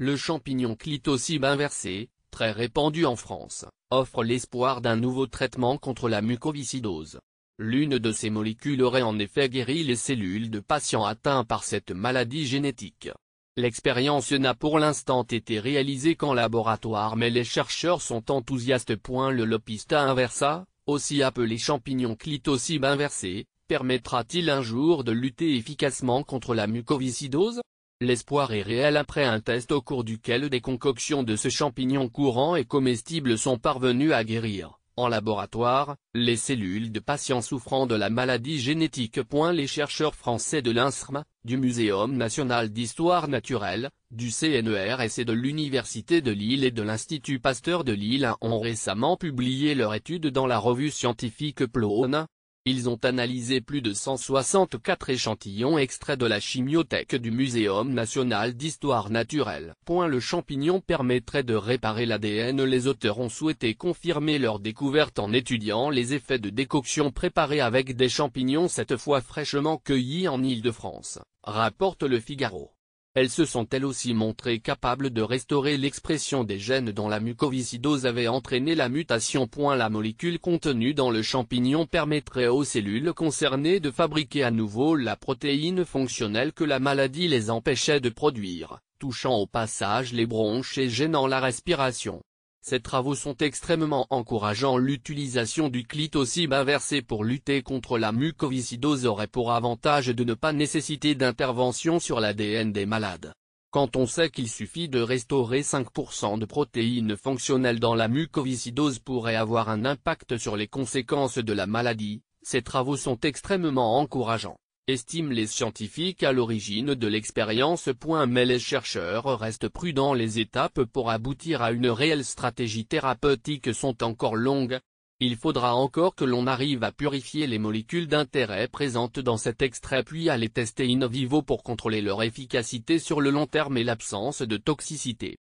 Le champignon clitocybe inversé, très répandu en France, offre l'espoir d'un nouveau traitement contre la mucoviscidose. L'une de ces molécules aurait en effet guéri les cellules de patients atteints par cette maladie génétique. L'expérience n'a pour l'instant été réalisée qu'en laboratoire mais les chercheurs sont enthousiastes. Le Lopista inversa, aussi appelé champignon clitocybe inversé, permettra-t-il un jour de lutter efficacement contre la mucoviscidose L'espoir est réel après un test au cours duquel des concoctions de ce champignon courant et comestible sont parvenues à guérir, en laboratoire, les cellules de patients souffrant de la maladie génétique. Les chercheurs français de l'INSRM, du Muséum National d'Histoire Naturelle, du CNERS et de l'Université de Lille et de l'Institut Pasteur de Lille ont récemment publié leur étude dans la revue scientifique Plone, ils ont analysé plus de 164 échantillons extraits de la chimiothèque du Muséum national d'histoire naturelle. Point le champignon permettrait de réparer l'ADN Les auteurs ont souhaité confirmer leur découverte en étudiant les effets de décoction préparés avec des champignons cette fois fraîchement cueillis en Île-de-France, rapporte le Figaro elles se sont elles aussi montrées capables de restaurer l'expression des gènes dont la mucoviscidose avait entraîné la mutation. La molécule contenue dans le champignon permettrait aux cellules concernées de fabriquer à nouveau la protéine fonctionnelle que la maladie les empêchait de produire, touchant au passage les bronches et gênant la respiration. Ces travaux sont extrêmement encourageants L'utilisation du clitocybe inversé pour lutter contre la mucoviscidose aurait pour avantage de ne pas nécessiter d'intervention sur l'ADN des malades. Quand on sait qu'il suffit de restaurer 5% de protéines fonctionnelles dans la mucoviscidose pourrait avoir un impact sur les conséquences de la maladie, ces travaux sont extrêmement encourageants estiment les scientifiques à l'origine de l'expérience. Mais les chercheurs restent prudents les étapes pour aboutir à une réelle stratégie thérapeutique sont encore longues, il faudra encore que l'on arrive à purifier les molécules d'intérêt présentes dans cet extrait puis à les tester in vivo pour contrôler leur efficacité sur le long terme et l'absence de toxicité.